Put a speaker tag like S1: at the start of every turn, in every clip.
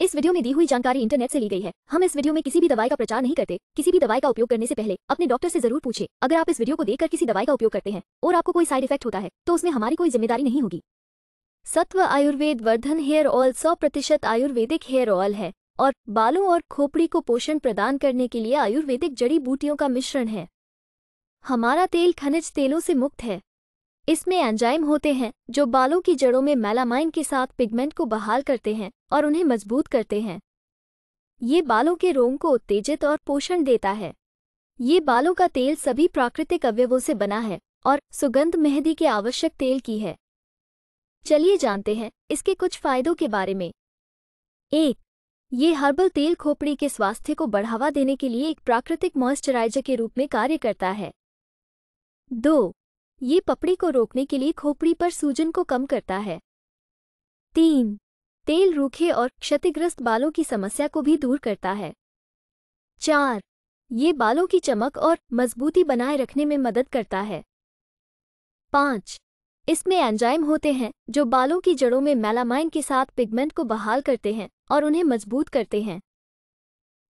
S1: इस वीडियो में दी हुई जानकारी इंटरनेट से ली गई है हम इस वीडियो में किसी भी दवाई का प्रचार नहीं करते किसी भी दवाई का उपयोग करने से पहले अपने डॉक्टर से जरूर पूछे अगर आप इस वीडियो को देखकर किसी दवाई का उपयोग करते हैं और आपको कोई साइड इफेक्ट होता है तो उसमें हमारी कोई जिम्मेदारी नहीं होगी सत्व आयुर्वेद वर्धन हेयर ऑयल सौ प्रतिशत आयुर्वेदिक हेयर ऑयल है और बालों और खोपड़ी को पोषण प्रदान करने के लिए आयुर्वेदिक जड़ी बूटियों का मिश्रण है हमारा तेल खनिज तेलों से मुक्त है इसमें एंजाइम होते हैं जो बालों की जड़ों में मेलामाइन के साथ पिगमेंट को बहाल करते हैं और उन्हें मजबूत करते हैं ये बालों के रोंग को उत्तेजित और पोषण देता है ये बालों का तेल सभी प्राकृतिक अवयवों से बना है और सुगंध मेहंदी के आवश्यक तेल की है चलिए जानते हैं इसके कुछ फायदों के बारे में एक ये हर्बल तेल खोपड़ी के स्वास्थ्य को बढ़ावा देने के लिए एक प्राकृतिक मॉइस्चराइजर के रूप में कार्य करता है दो ये पपड़ी को रोकने के लिए खोपड़ी पर सूजन को कम करता है तीन तेल रूखे और क्षतिग्रस्त बालों की समस्या को भी दूर करता है चार ये बालों की चमक और मजबूती बनाए रखने में मदद करता है पाँच इसमें एंजाइम होते हैं जो बालों की जड़ों में मेलामाइन के साथ पिगमेंट को बहाल करते हैं और उन्हें मजबूत करते हैं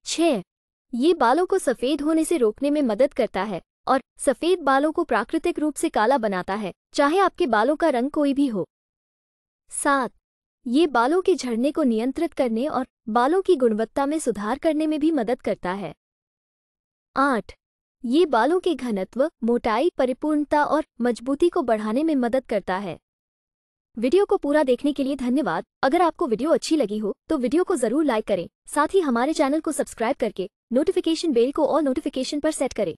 S1: छ ये बालों को सफ़ेद होने से रोकने में मदद करता है और सफ़ेद बालों को प्राकृतिक रूप से काला बनाता है चाहे आपके बालों का रंग कोई भी हो सात ये बालों के झड़ने को नियंत्रित करने और बालों की गुणवत्ता में सुधार करने में भी मदद करता है आठ ये बालों के घनत्व मोटाई परिपूर्णता और मजबूती को बढ़ाने में मदद करता है वीडियो को पूरा देखने के लिए धन्यवाद अगर आपको वीडियो अच्छी लगी हो तो वीडियो को जरूर लाइक करें साथ ही हमारे चैनल को सब्सक्राइब करके नोटिफिकेशन बेल को और नोटिफिकेशन पर सेट करें